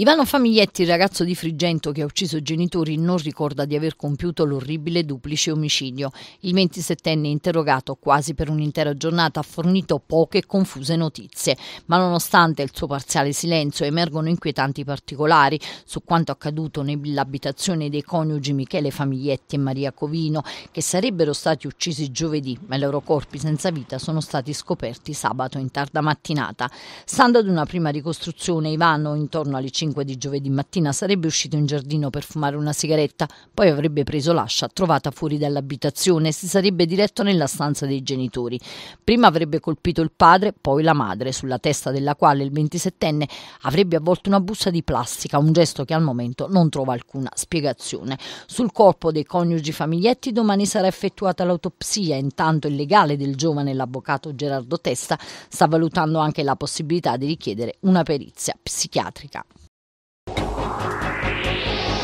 Ivano Famiglietti, il ragazzo di Frigento che ha ucciso i genitori, non ricorda di aver compiuto l'orribile duplice omicidio. Il 27enne interrogato quasi per un'intera giornata ha fornito poche e confuse notizie, ma nonostante il suo parziale silenzio emergono inquietanti particolari su quanto accaduto nell'abitazione dei coniugi Michele Famiglietti e Maria Covino, che sarebbero stati uccisi giovedì, ma i loro corpi senza vita sono stati scoperti sabato in tarda mattinata. Stando ad una prima ricostruzione, Ivano intorno alle 5 5 di giovedì mattina sarebbe uscito in giardino per fumare una sigaretta, poi avrebbe preso l'ascia trovata fuori dall'abitazione e si sarebbe diretto nella stanza dei genitori. Prima avrebbe colpito il padre, poi la madre, sulla testa della quale il 27enne avrebbe avvolto una busta di plastica, un gesto che al momento non trova alcuna spiegazione. Sul corpo dei coniugi famiglietti domani sarà effettuata l'autopsia, intanto il legale del giovane, l'avvocato Gerardo Testa, sta valutando anche la possibilità di richiedere una perizia psichiatrica.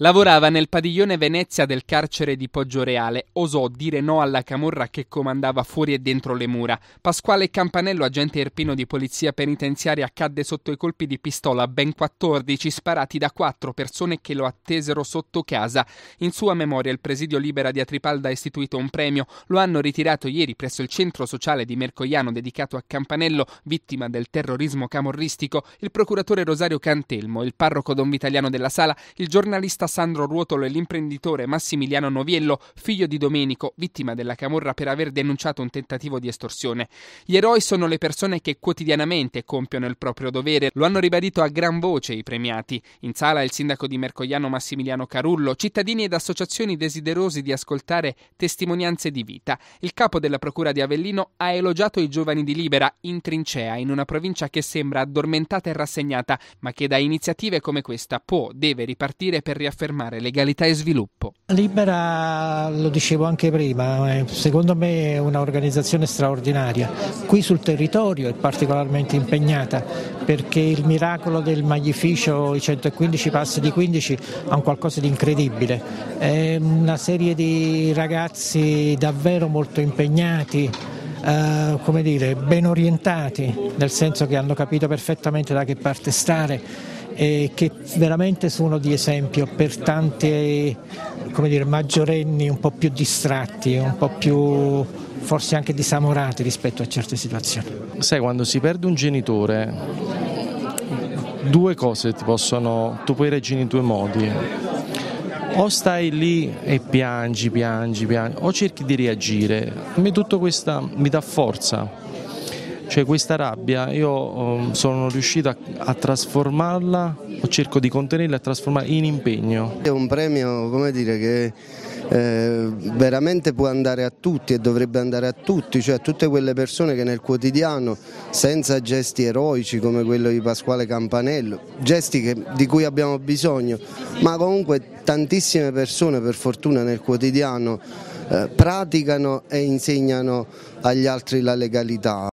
Lavorava nel padiglione Venezia del carcere di Poggioreale, osò dire no alla camorra che comandava fuori e dentro le mura. Pasquale Campanello, agente erpino di polizia penitenziaria, cadde sotto i colpi di pistola, ben 14 sparati da quattro persone che lo attesero sotto casa. In sua memoria il presidio Libera di Atripalda ha istituito un premio, lo hanno ritirato ieri presso il centro sociale di Mercoiano dedicato a Campanello, vittima del terrorismo camorristico, il procuratore Rosario Cantelmo, il parroco don Vitaliano della Sala, il giornalista Sandro Ruotolo e l'imprenditore Massimiliano Noviello, figlio di Domenico, vittima della camorra per aver denunciato un tentativo di estorsione. Gli eroi sono le persone che quotidianamente compiono il proprio dovere, lo hanno ribadito a gran voce i premiati. In sala il sindaco di Mercogliano Massimiliano Carullo, cittadini ed associazioni desiderosi di ascoltare testimonianze di vita. Il capo della procura di Avellino ha elogiato i giovani di Libera in trincea in una provincia che sembra addormentata e rassegnata, ma che da iniziative come questa può, deve ripartire per riaffermare affermare legalità e sviluppo. Libera, lo dicevo anche prima, eh, secondo me è un'organizzazione straordinaria. Qui sul territorio è particolarmente impegnata perché il miracolo del magnificio, i 115 passi di 15, ha un qualcosa di incredibile. È una serie di ragazzi davvero molto impegnati. Uh, come dire, ben orientati, nel senso che hanno capito perfettamente da che parte stare e che veramente sono di esempio per tanti dire, maggiorenni un po' più distratti, un po' più forse anche disamorati rispetto a certe situazioni. Sai, quando si perde un genitore, due cose ti possono, tu puoi reagire in due modi. O stai lì e piangi, piangi, piangi, o cerchi di reagire. A me tutto questo mi dà forza, cioè questa rabbia io ehm, sono riuscito a, a trasformarla, cerco di contenerla e trasformarla in impegno. È un premio, come dire, che eh, veramente può andare a tutti e dovrebbe andare a tutti, cioè a tutte quelle persone che nel quotidiano, senza gesti eroici come quello di Pasquale Campanello, gesti che, di cui abbiamo bisogno, ma comunque tantissime persone per fortuna nel quotidiano eh, praticano e insegnano agli altri la legalità.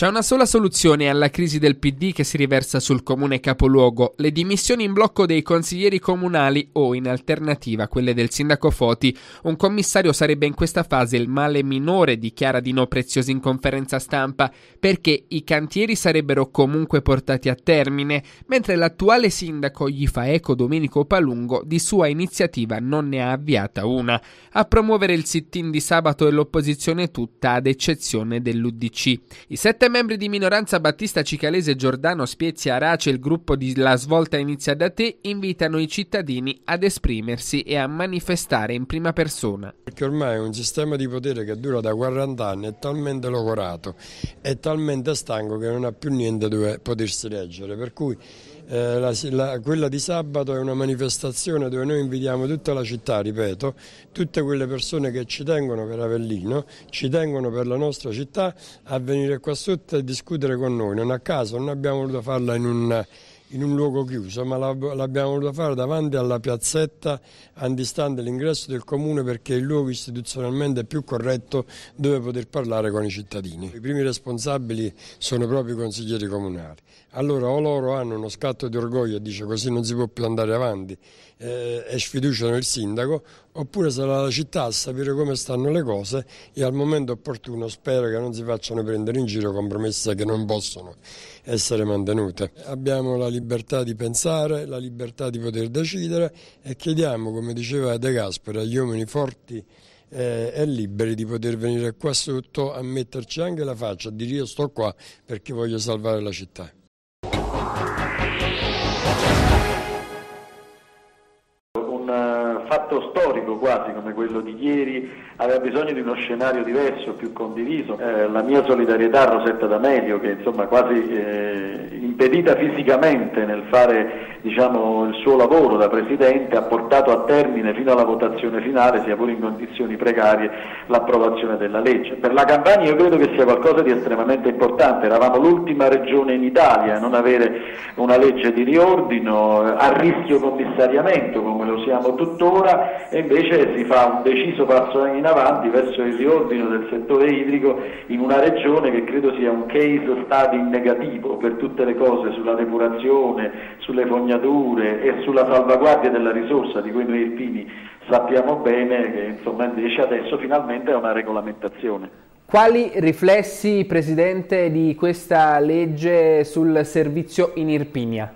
C'è una sola soluzione alla crisi del PD che si riversa sul comune capoluogo, le dimissioni in blocco dei consiglieri comunali o in alternativa quelle del sindaco Foti. Un commissario sarebbe in questa fase il male minore, dichiara Dino Preziosi in conferenza stampa, perché i cantieri sarebbero comunque portati a termine, mentre l'attuale sindaco gli fa eco Domenico Palungo di sua iniziativa non ne ha avviata una, a promuovere il sit-in di sabato e l'opposizione tutta ad eccezione dell'UDC. I sette membri di minoranza Battista Cicalese Giordano Spiezia Arace e il gruppo di La Svolta Inizia da Te invitano i cittadini ad esprimersi e a manifestare in prima persona. Perché ormai un sistema di potere che dura da 40 anni è talmente logorato, è talmente stanco che non ha più niente dove potersi leggere, per cui eh, la, la, quella di sabato è una manifestazione dove noi invitiamo tutta la città, ripeto, tutte quelle persone che ci tengono per Avellino, ci tengono per la nostra città a venire qua sotto e discutere con noi. Non a caso non abbiamo voluto farla in un in un luogo chiuso, ma l'abbiamo voluto fare davanti alla piazzetta antistante l'ingresso del comune perché è il luogo istituzionalmente più corretto dove poter parlare con i cittadini. I primi responsabili sono proprio i consiglieri comunali. Allora o loro hanno uno scatto di orgoglio e dice così non si può più andare avanti eh, e sfiducia nel sindaco, oppure sarà la città a sapere come stanno le cose e al momento opportuno spero che non si facciano prendere in giro compromesse che non possono essere mantenute. Abbiamo la libertà di pensare, la libertà di poter decidere e chiediamo, come diceva De Gasperi, agli uomini forti eh, e liberi di poter venire qua sotto a metterci anche la faccia, a dire io sto qua perché voglio salvare la città. fatto storico quasi come quello di ieri aveva bisogno di uno scenario diverso, più condiviso. Eh, la mia solidarietà a Rosetta D'Amelio che insomma quasi eh, impedita fisicamente nel fare diciamo, il suo lavoro da Presidente ha portato a termine fino alla votazione finale, sia pure in condizioni precarie, l'approvazione della legge. Per la Campania io credo che sia qualcosa di estremamente importante, eravamo l'ultima regione in Italia a non avere una legge di riordino, eh, a rischio commissariamento come lo siamo tuttora e invece si fa un deciso passo in avanti verso il riordino del settore idrico in una regione che credo sia un case study negativo per tutte le cose sulla depurazione, sulle fognature impugnature e sulla salvaguardia della risorsa di cui noi alpini sappiamo bene che insomma, invece adesso finalmente è una regolamentazione. Quali riflessi, Presidente, di questa legge sul servizio in Irpinia?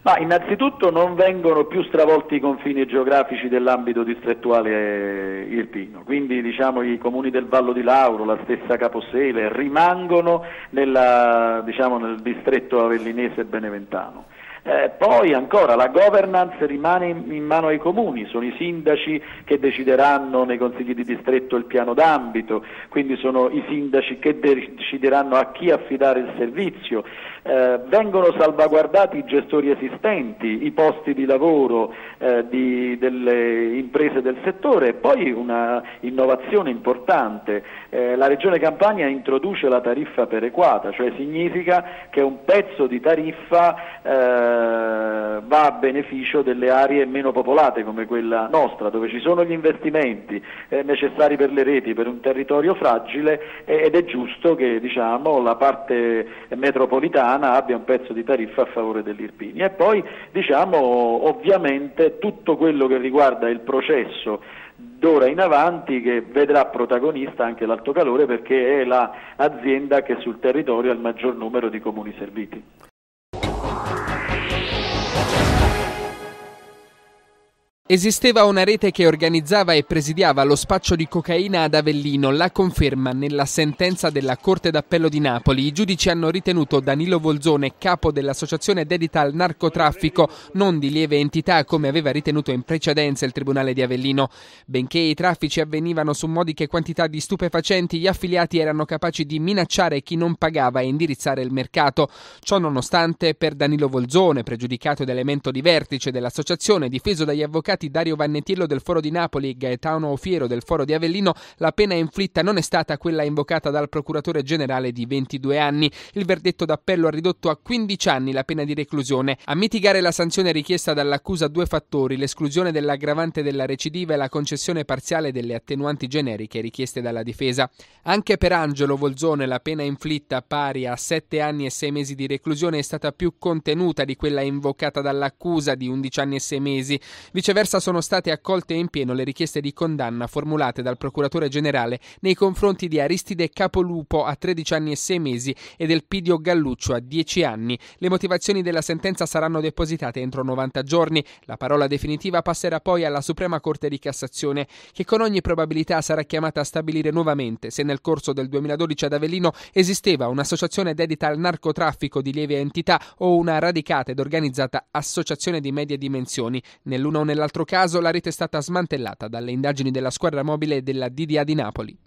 Ma innanzitutto non vengono più stravolti i confini geografici dell'ambito distrettuale irpino, quindi diciamo, i comuni del Vallo di Lauro, la stessa Caposele, rimangono nella, diciamo, nel distretto avellinese beneventano. Eh, poi ancora la governance rimane in, in, mano ai comuni, sono i sindaci che decideranno nei consigli di distretto il piano d'ambito, quindi sono i sindaci che decideranno a chi affidare il servizio eh, vengono salvaguardati i gestori esistenti, i posti di lavoro eh, di, delle imprese del settore e poi un'innovazione importante, eh, la Regione Campania introduce la tariffa perequata, cioè significa che un pezzo di tariffa eh, va a beneficio delle aree meno popolate come quella nostra, dove ci sono gli investimenti eh, necessari per le reti, per un territorio fragile eh, ed è giusto che diciamo, la parte metropolitana abbia un pezzo di tariffa a favore dell'Irpini. E poi diciamo, ovviamente tutto quello che riguarda il processo d'ora in avanti che vedrà protagonista anche l'Alto Calore perché è l'azienda che sul territorio ha il maggior numero di comuni serviti. Esisteva una rete che organizzava e presidiava lo spaccio di cocaina ad Avellino, la conferma nella sentenza della Corte d'Appello di Napoli. I giudici hanno ritenuto Danilo Volzone, capo dell'associazione dedita al narcotraffico, non di lieve entità come aveva ritenuto in precedenza il Tribunale di Avellino. Benché i traffici avvenivano su modiche quantità di stupefacenti, gli affiliati erano capaci di minacciare chi non pagava e indirizzare il mercato. Ciò nonostante, per Danilo Volzone, pregiudicato ed elemento di vertice dell'associazione, difeso dagli avvocati, avvocati Dario Vannetiello del Foro di Napoli e Gaetano Ofiero del Foro di Avellino, la pena inflitta non è stata quella invocata dal procuratore generale di 22 anni. Il verdetto d'appello ha ridotto a 15 anni la pena di reclusione. A mitigare la sanzione richiesta dall'accusa due fattori, l'esclusione dell'aggravante della recidiva e la concessione parziale delle attenuanti generiche richieste dalla difesa. Anche per Angelo Volzone la pena inflitta pari a 7 anni e 6 mesi di reclusione è stata più contenuta di quella invocata dall'accusa di 11 anni e 6 mesi. Viceversa diversa sono state accolte in pieno le richieste di condanna formulate dal procuratore generale nei confronti di Aristide Capolupo a 13 anni e 6 mesi e del Pidio Galluccio a 10 anni. Le motivazioni della sentenza saranno depositate entro 90 giorni. La parola definitiva passerà poi alla Suprema Corte di Cassazione, che con ogni probabilità sarà chiamata a stabilire nuovamente se nel corso del 2012 ad Avellino esisteva un'associazione dedita al narcotraffico di lieve entità o una radicata ed organizzata associazione di medie dimensioni. Nell'uno o nell'altro altro caso la rete è stata smantellata dalle indagini della squadra mobile della DDA di Napoli.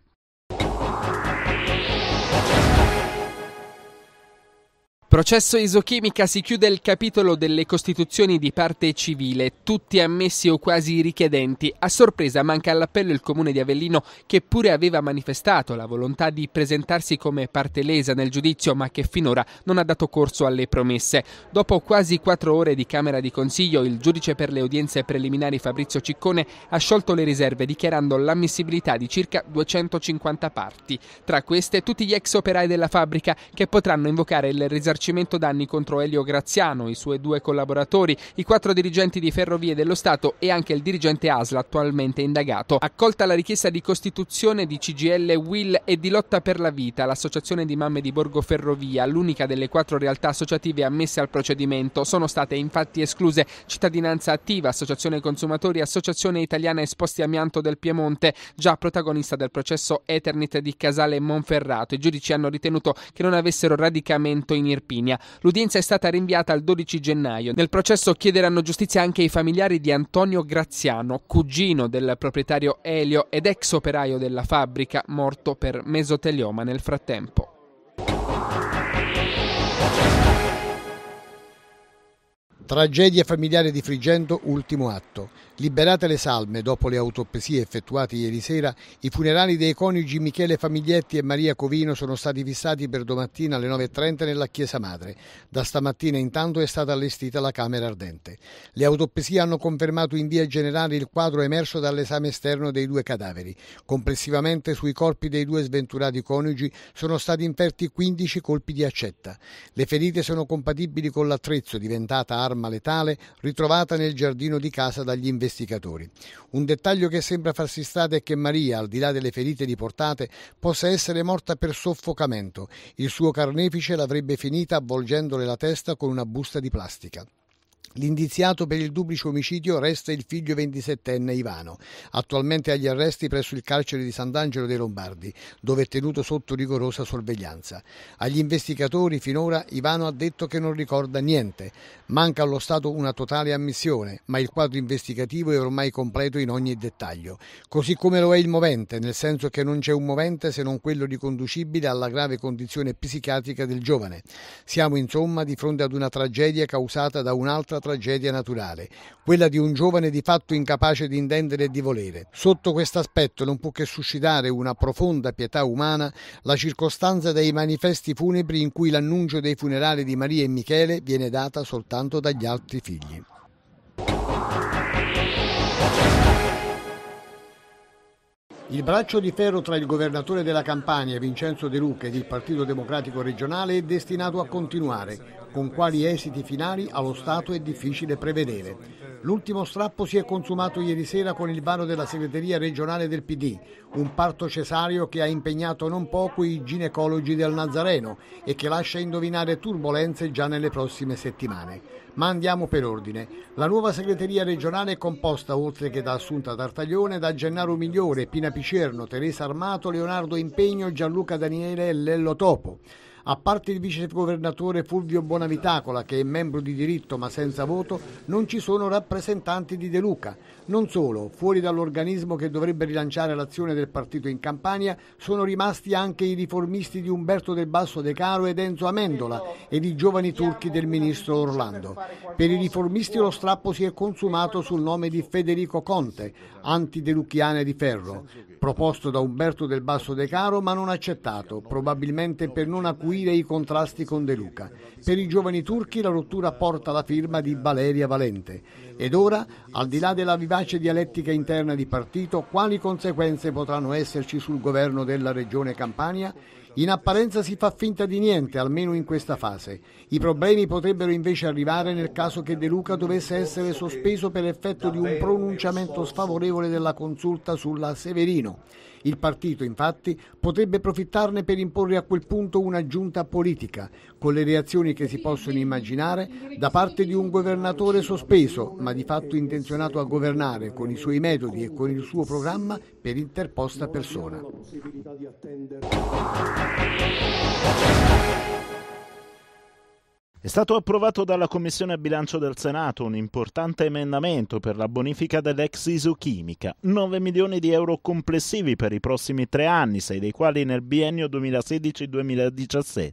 Processo isochimica si chiude il capitolo delle costituzioni di parte civile, tutti ammessi o quasi richiedenti. A sorpresa manca all'appello il comune di Avellino che pure aveva manifestato la volontà di presentarsi come parte lesa nel giudizio ma che finora non ha dato corso alle promesse. Dopo quasi quattro ore di Camera di Consiglio il giudice per le udienze preliminari Fabrizio Ciccone ha sciolto le riserve dichiarando l'ammissibilità di circa 250 parti. Tra queste tutti gli ex operai della fabbrica che potranno invocare il risarcimento risarcimento danni contro Elio Graziano, i suoi due collaboratori, i quattro dirigenti di Ferrovie dello Stato e anche il dirigente ASLA attualmente indagato. Accolta la richiesta di costituzione di CGL Will e di Lotta per la Vita, l'associazione di mamme di Borgo Ferrovia, l'unica delle quattro realtà associative ammesse al procedimento, sono state infatti escluse Cittadinanza Attiva, Associazione Consumatori, Associazione Italiana Esposti Amianto del Piemonte, già protagonista del processo Eternit di Casale Monferrato. I giudici hanno ritenuto che non avessero radicamento in IRP Irpinia. L'udienza è stata rinviata al 12 gennaio. Nel processo chiederanno giustizia anche i familiari di Antonio Graziano, cugino del proprietario Elio ed ex operaio della fabbrica, morto per mesotelioma nel frattempo. Tragedia familiare di Frigento, ultimo atto. Liberate le salme, dopo le autopsie effettuate ieri sera, i funerali dei coniugi Michele Famiglietti e Maria Covino sono stati fissati per domattina alle 9.30 nella Chiesa Madre. Da stamattina intanto è stata allestita la Camera Ardente. Le autopsie hanno confermato in via generale il quadro emerso dall'esame esterno dei due cadaveri. Complessivamente sui corpi dei due sventurati coniugi sono stati inferti 15 colpi di accetta. Le ferite sono compatibili con l'attrezzo diventata arma letale ritrovata nel giardino di casa dagli investigatori investigatori. Un dettaglio che sembra farsi strada è che Maria, al di là delle ferite riportate, possa essere morta per soffocamento. Il suo carnefice l'avrebbe finita avvolgendole la testa con una busta di plastica. L'indiziato per il duplice omicidio resta il figlio 27enne Ivano, attualmente agli arresti presso il carcere di Sant'Angelo dei Lombardi, dove è tenuto sotto rigorosa sorveglianza. Agli investigatori finora Ivano ha detto che non ricorda niente. Manca allo Stato una totale ammissione, ma il quadro investigativo è ormai completo in ogni dettaglio, così come lo è il movente, nel senso che non c'è un movente se non quello riconducibile alla grave condizione psichiatrica del giovane. Siamo insomma di fronte ad una tragedia causata da un'altra un'altra tragedia naturale, quella di un giovane di fatto incapace di intendere e di volere. Sotto questo aspetto non può che suscitare una profonda pietà umana la circostanza dei manifesti funebri in cui l'annuncio dei funerali di Maria e Michele viene data soltanto dagli altri figli. Il braccio di ferro tra il governatore della Campania Vincenzo De Luca ed il Partito Democratico regionale è destinato a continuare, con quali esiti finali allo Stato è difficile prevedere. L'ultimo strappo si è consumato ieri sera con il varo della segreteria regionale del PD, un parto cesario che ha impegnato non poco i ginecologi del Nazareno e che lascia indovinare turbulenze già nelle prossime settimane. Ma andiamo per ordine. La nuova segreteria regionale è composta, oltre che da Assunta Tartaglione, da Gennaro Migliore, Pina Picerno, Teresa Armato, Leonardo Impegno, Gianluca Daniele e Lello Topo. A parte il vicegovernatore Fulvio Bonavitacola, che è membro di diritto ma senza voto, non ci sono rappresentanti di De Luca. Non solo, fuori dall'organismo che dovrebbe rilanciare l'azione del partito in Campania, sono rimasti anche i riformisti di Umberto del Basso De Caro ed Enzo Amendola ed i giovani turchi del ministro Orlando. Per i riformisti lo strappo si è consumato sul nome di Federico Conte, antideluchiane di ferro, proposto da Umberto del Basso De Caro ma non accettato, probabilmente per non accusare seguire i contrasti con De Luca. Per i giovani turchi la rottura porta la firma di Valeria Valente. Ed ora, al di là della vivace dialettica interna di partito, quali conseguenze potranno esserci sul governo della regione Campania? In apparenza si fa finta di niente, almeno in questa fase. I problemi potrebbero invece arrivare nel caso che De Luca dovesse essere sospeso per effetto di un pronunciamento sfavorevole della consulta sulla Severino. Il partito, infatti, potrebbe profittarne per imporre a quel punto una giunta politica, con le reazioni che si possono immaginare da parte di un governatore sospeso, ma di fatto intenzionato a governare con i suoi metodi e con il suo programma per interposta persona. È stato approvato dalla Commissione Bilancio del Senato un importante emendamento per la bonifica dell'ex isochimica, 9 milioni di euro complessivi per i prossimi tre anni, sei dei quali nel biennio 2016-2017.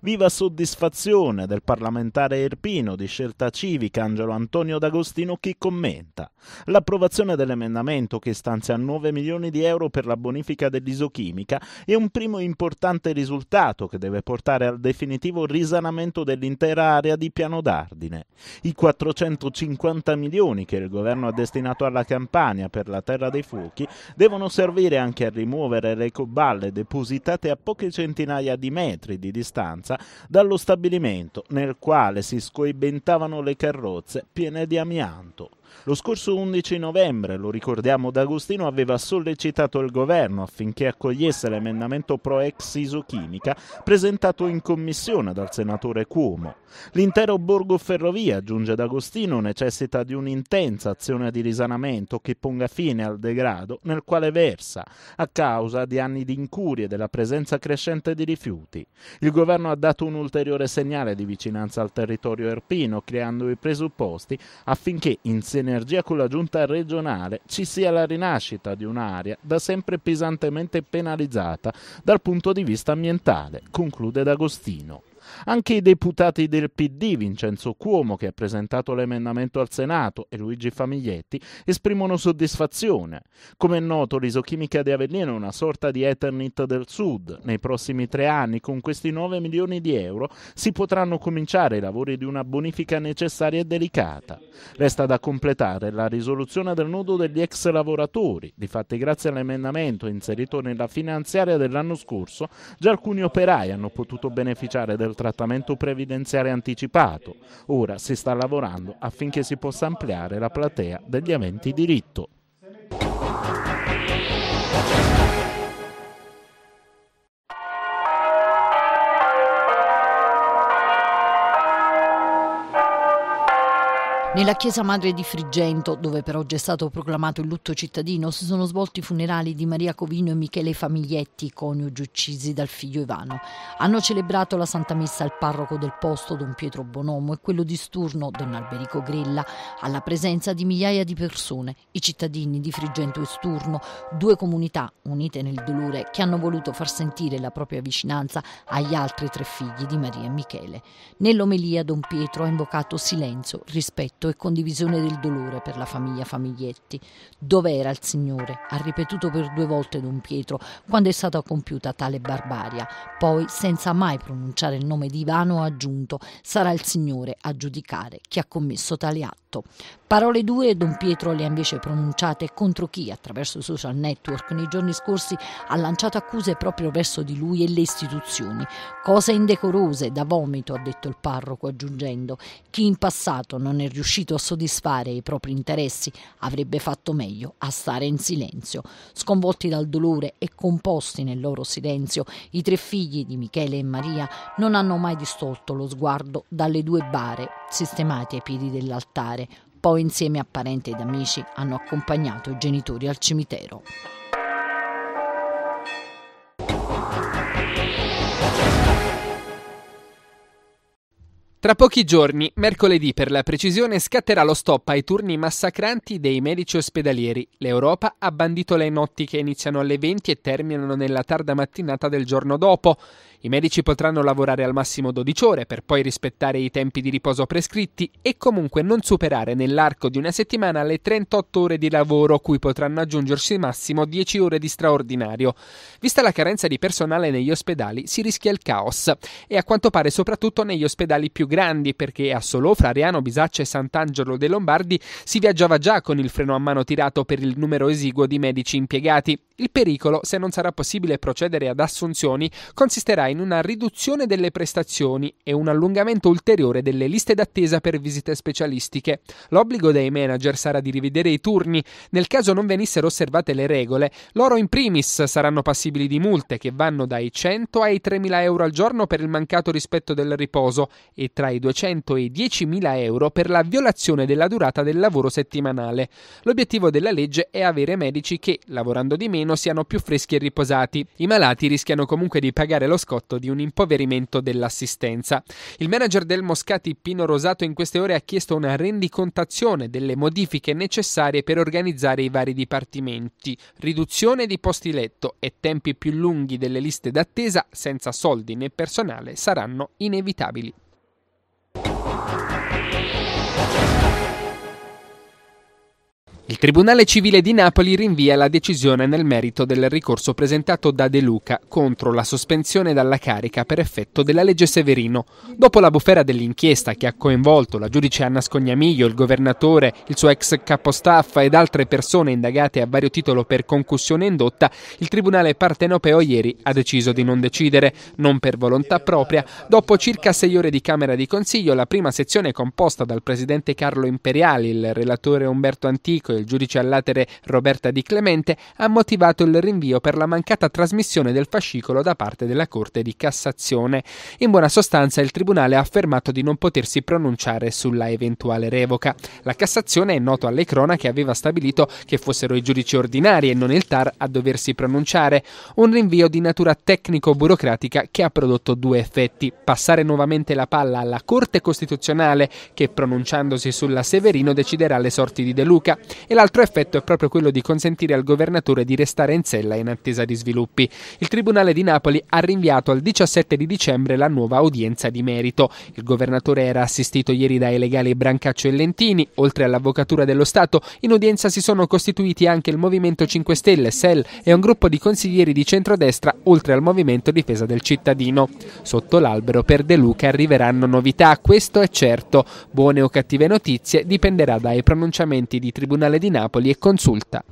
Viva soddisfazione del parlamentare erpino di scelta civica Angelo Antonio D'Agostino che commenta. L'approvazione dell'emendamento che stanzia 9 milioni di euro per la bonifica dell'isochimica è un primo importante risultato che deve portare al definitivo risanamento dell'isochimica l'intera area di Piano d'Ardine. I 450 milioni che il governo ha destinato alla Campania per la Terra dei Fuochi devono servire anche a rimuovere le coballe depositate a poche centinaia di metri di distanza dallo stabilimento nel quale si scoibentavano le carrozze piene di amianto. Lo scorso 11 novembre, lo ricordiamo, D'Agostino aveva sollecitato il governo affinché accogliesse l'emendamento pro ex isochimica presentato in commissione dal senatore Cuomo. L'intero borgo ferrovia, aggiunge D'Agostino, necessita di un'intensa azione di risanamento che ponga fine al degrado nel quale versa, a causa di anni di incurie della presenza crescente di rifiuti. Il governo ha dato un ulteriore segnale di vicinanza al territorio erpino, creando i presupposti affinché in Senato energia con la giunta regionale ci sia la rinascita di un'area da sempre pesantemente penalizzata dal punto di vista ambientale, conclude D'Agostino. Anche i deputati del PD, Vincenzo Cuomo, che ha presentato l'emendamento al Senato, e Luigi Famiglietti, esprimono soddisfazione. Come è noto, l'isochimica di Avellino è una sorta di Ethernet del Sud. Nei prossimi tre anni, con questi 9 milioni di euro, si potranno cominciare i lavori di una bonifica necessaria e delicata. Resta da completare la risoluzione del nodo degli ex lavoratori. Difatti, grazie all'emendamento inserito nella finanziaria dell'anno scorso, già alcuni operai hanno potuto beneficiare del trattamento previdenziale anticipato. Ora si sta lavorando affinché si possa ampliare la platea degli aventi diritto. Nella chiesa madre di Frigento, dove per oggi è stato proclamato il lutto cittadino, si sono svolti i funerali di Maria Covino e Michele Famiglietti, coniugi uccisi dal figlio Ivano. Hanno celebrato la Santa Messa al parroco del posto, don Pietro Bonomo, e quello di Sturno, don Alberico Grella, alla presenza di migliaia di persone, i cittadini di Frigento e Sturno, due comunità unite nel dolore che hanno voluto far sentire la propria vicinanza agli altri tre figli di Maria e Michele. Nell'omelia don Pietro ha invocato silenzio, rispetto pianto e condivisione del dolore per la famiglia Famiglietti. Dov'era il Signore? Ha ripetuto per due volte Don Pietro quando è stata compiuta tale barbaria. Poi, senza mai pronunciare il nome di Ivano, ha aggiunto: Sarà il Signore a giudicare chi ha commesso tale atto passato. Parole due Don Pietro le ha invece pronunciate contro chi, attraverso i social network, nei giorni scorsi ha lanciato accuse proprio verso di lui e le istituzioni. Cose indecorose, da vomito, ha detto il parroco, aggiungendo, chi in passato non è riuscito a soddisfare i propri interessi avrebbe fatto meglio a stare in silenzio. Sconvolti dal dolore e composti nel loro silenzio, i tre figli di Michele e Maria non hanno mai distolto lo sguardo dalle due bare sistemati ai piedi dell'altare, poi insieme a parenti ed amici hanno accompagnato i genitori al cimitero. Tra pochi giorni, mercoledì per la precisione, scatterà lo stop ai turni massacranti dei medici ospedalieri. L'Europa ha bandito le notti che iniziano alle 20 e terminano nella tarda mattinata del giorno dopo. I medici potranno lavorare al massimo 12 ore per poi rispettare i tempi di riposo prescritti e comunque non superare nell'arco di una settimana le 38 ore di lavoro cui potranno aggiungersi massimo 10 ore di straordinario. Vista la carenza di personale negli ospedali si rischia il caos e a quanto pare soprattutto negli ospedali più grandi perché a Solofra, Frariano, Bisaccia e Sant'Angelo dei Lombardi si viaggiava già con il freno a mano tirato per il numero esiguo di medici impiegati. Il pericolo, se non sarà possibile procedere ad assunzioni, consisterà in in una riduzione delle prestazioni e un allungamento ulteriore delle liste d'attesa per visite specialistiche. L'obbligo dei manager sarà di rivedere i turni. Nel caso non venissero osservate le regole, loro in primis saranno passibili di multe che vanno dai 100 ai 3.000 euro al giorno per il mancato rispetto del riposo e tra i 200 e i 10.000 euro per la violazione della durata del lavoro settimanale. L'obiettivo della legge è avere medici che, lavorando di meno, siano più freschi e riposati. I malati rischiano comunque di pagare lo scopo biscotto di un impoverimento dell'assistenza. Il manager del Moscati Pino Rosato in queste ore ha chiesto una rendicontazione delle modifiche necessarie per organizzare i vari dipartimenti, riduzione di posti letto e tempi più lunghi delle liste d'attesa senza soldi né personale saranno inevitabili. Il Tribunale Civile di Napoli rinvia la decisione nel merito del ricorso presentato da De Luca contro la sospensione dalla carica per effetto della legge Severino. Dopo la bufera dell'inchiesta che ha coinvolto la giudice Anna Scognamiglio, il governatore, il suo ex capostaffa ed altre persone indagate a vario titolo per concussione indotta, il Tribunale partenopeo ieri ha deciso di non decidere, non per volontà propria. Dopo circa sei ore di Camera di Consiglio, la prima sezione composta dal presidente Carlo Imperiali, il relatore Umberto Antico il giudice all'atere Roberta Di Clemente ha motivato il rinvio per la mancata trasmissione del fascicolo da parte della Corte di Cassazione. In buona sostanza il Tribunale ha affermato di non potersi pronunciare sulla eventuale revoca. La Cassazione è noto alle cronache aveva stabilito che fossero i giudici ordinari e non il TAR a doversi pronunciare, un rinvio di natura tecnico-burocratica che ha prodotto due effetti, passare nuovamente la palla alla Corte Costituzionale che pronunciandosi sulla Severino deciderà le sorti di De Luca e l'altro effetto è proprio quello di consentire al governatore di restare in sella in attesa di sviluppi. Il Tribunale di Napoli ha rinviato al 17 di dicembre la nuova udienza di merito. Il governatore era assistito ieri dai legali Brancaccio e Lentini, oltre all'Avvocatura dello Stato, in udienza si sono costituiti anche il Movimento 5 Stelle, SEL e un gruppo di consiglieri di centrodestra, oltre al Movimento Difesa del Cittadino. Sotto l'albero per De Luca arriveranno novità, questo è certo. Buone o cattive notizie dipenderà dai pronunciamenti di Tribunale Comunale di Napoli e consulta